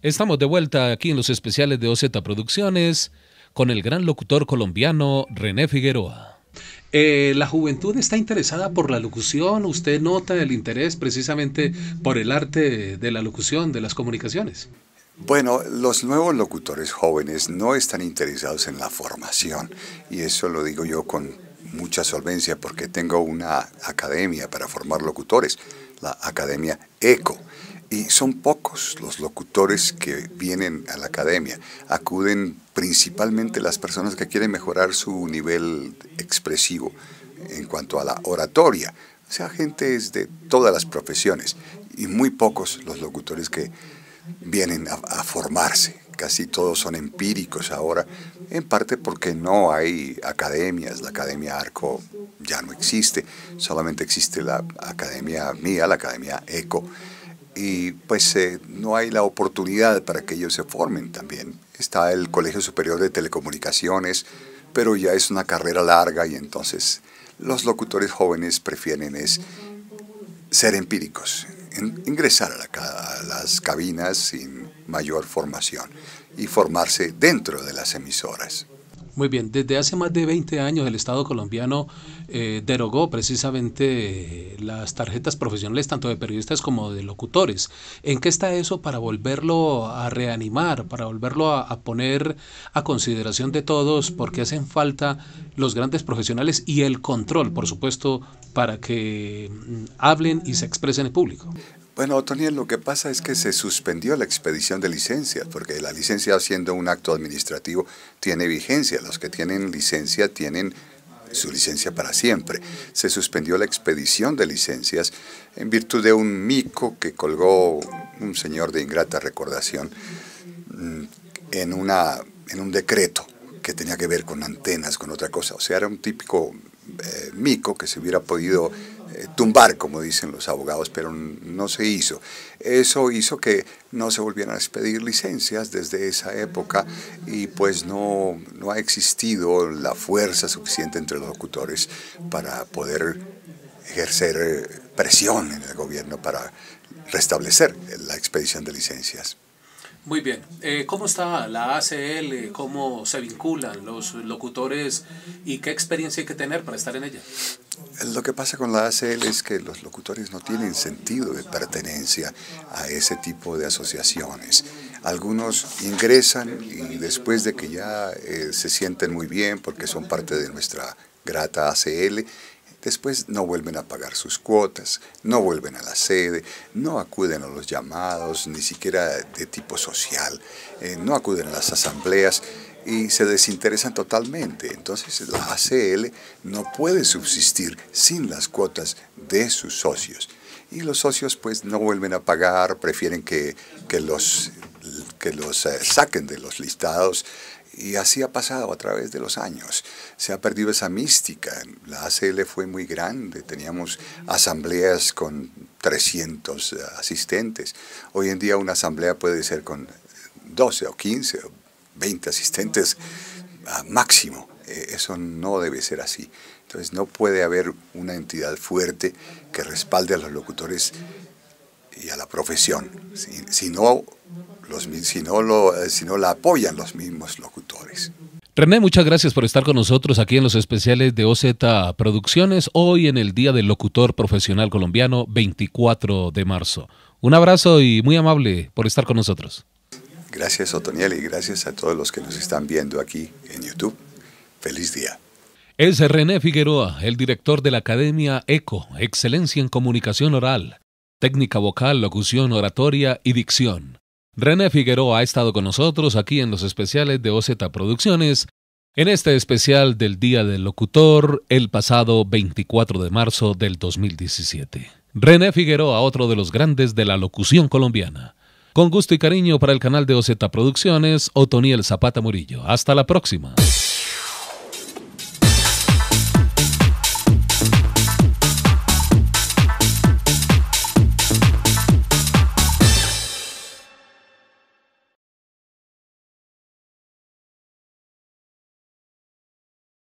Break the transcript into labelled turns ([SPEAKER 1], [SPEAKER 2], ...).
[SPEAKER 1] Estamos de vuelta aquí en los especiales de OZ Producciones con el gran locutor colombiano René Figueroa. Eh, la juventud está interesada por la locución, usted nota el interés precisamente por el arte de la locución, de las comunicaciones.
[SPEAKER 2] Bueno, los nuevos locutores jóvenes no están interesados en la formación y eso lo digo yo con mucha solvencia porque tengo una academia para formar locutores, la Academia ECO. Y son pocos los locutores que vienen a la academia. Acuden principalmente las personas que quieren mejorar su nivel expresivo en cuanto a la oratoria. O sea, gente es de todas las profesiones y muy pocos los locutores que vienen a, a formarse. Casi todos son empíricos ahora, en parte porque no hay academias. La Academia Arco ya no existe, solamente existe la academia mía, la Academia ECO y pues eh, no hay la oportunidad para que ellos se formen también. Está el Colegio Superior de Telecomunicaciones, pero ya es una carrera larga y entonces los locutores jóvenes prefieren es ser empíricos, ingresar a las cabinas sin mayor formación y formarse dentro de las emisoras.
[SPEAKER 1] Muy bien, desde hace más de 20 años el Estado colombiano eh, derogó precisamente eh, las tarjetas profesionales tanto de periodistas como de locutores. ¿En qué está eso para volverlo a reanimar, para volverlo a, a poner a consideración de todos? Porque hacen falta los grandes profesionales y el control, por supuesto, para que mm, hablen y se expresen en público.
[SPEAKER 2] Bueno, Otoniel, lo que pasa es que se suspendió la expedición de licencias, porque la licencia siendo un acto administrativo tiene vigencia. Los que tienen licencia tienen su licencia para siempre. Se suspendió la expedición de licencias en virtud de un mico que colgó un señor de ingrata recordación mm, en, una, en un decreto que tenía que ver con antenas, con otra cosa. O sea, era un típico eh, mico que se hubiera podido eh, tumbar, como dicen los abogados, pero no se hizo. Eso hizo que no se volvieran a expedir licencias desde esa época y pues no ha existido la fuerza suficiente entre los locutores para poder ejercer eh, presión en el gobierno para restablecer la expedición de licencias.
[SPEAKER 1] Muy bien. Eh, ¿Cómo está la ACL? ¿Cómo se vinculan los locutores y qué experiencia hay que tener para estar en ella?
[SPEAKER 2] Lo que pasa con la ACL es que los locutores no tienen sentido de pertenencia a ese tipo de asociaciones. Algunos ingresan y después de que ya eh, se sienten muy bien porque son parte de nuestra grata ACL, Después no vuelven a pagar sus cuotas, no vuelven a la sede, no acuden a los llamados, ni siquiera de tipo social, eh, no acuden a las asambleas y se desinteresan totalmente. Entonces la ACL no puede subsistir sin las cuotas de sus socios. Y los socios pues no vuelven a pagar, prefieren que, los, que los eh, saquen de los listados y así ha pasado a través de los años. Se ha perdido esa mística. La ACL fue muy grande, teníamos asambleas con 300 asistentes. Hoy en día una asamblea puede ser con 12 o 15 o 20 asistentes máximo. E, eso no debe ser así. Entonces no puede haber una entidad fuerte que respalde a los locutores y a la profesión, si, no, si no, lo, si no la apoyan los mismos locutores.
[SPEAKER 1] René, muchas gracias por estar con nosotros aquí en los especiales de OZ Producciones, hoy en el Día del Locutor Profesional Colombiano, 24 de marzo. Un abrazo y muy amable por estar con nosotros.
[SPEAKER 2] Gracias, Otoniel, y gracias a todos los que nos están viendo aquí en YouTube. Feliz día.
[SPEAKER 1] Es René Figueroa, el director de la Academia ECO, Excelencia en Comunicación Oral, Técnica Vocal, Locución Oratoria y Dicción. René Figueroa ha estado con nosotros aquí en los especiales de OZ Producciones, en este especial del Día del Locutor, el pasado 24 de marzo del 2017. René Figueroa, otro de los grandes de la locución colombiana. Con gusto y cariño para el canal de OZ Producciones, Otoniel Zapata Murillo. Hasta la próxima.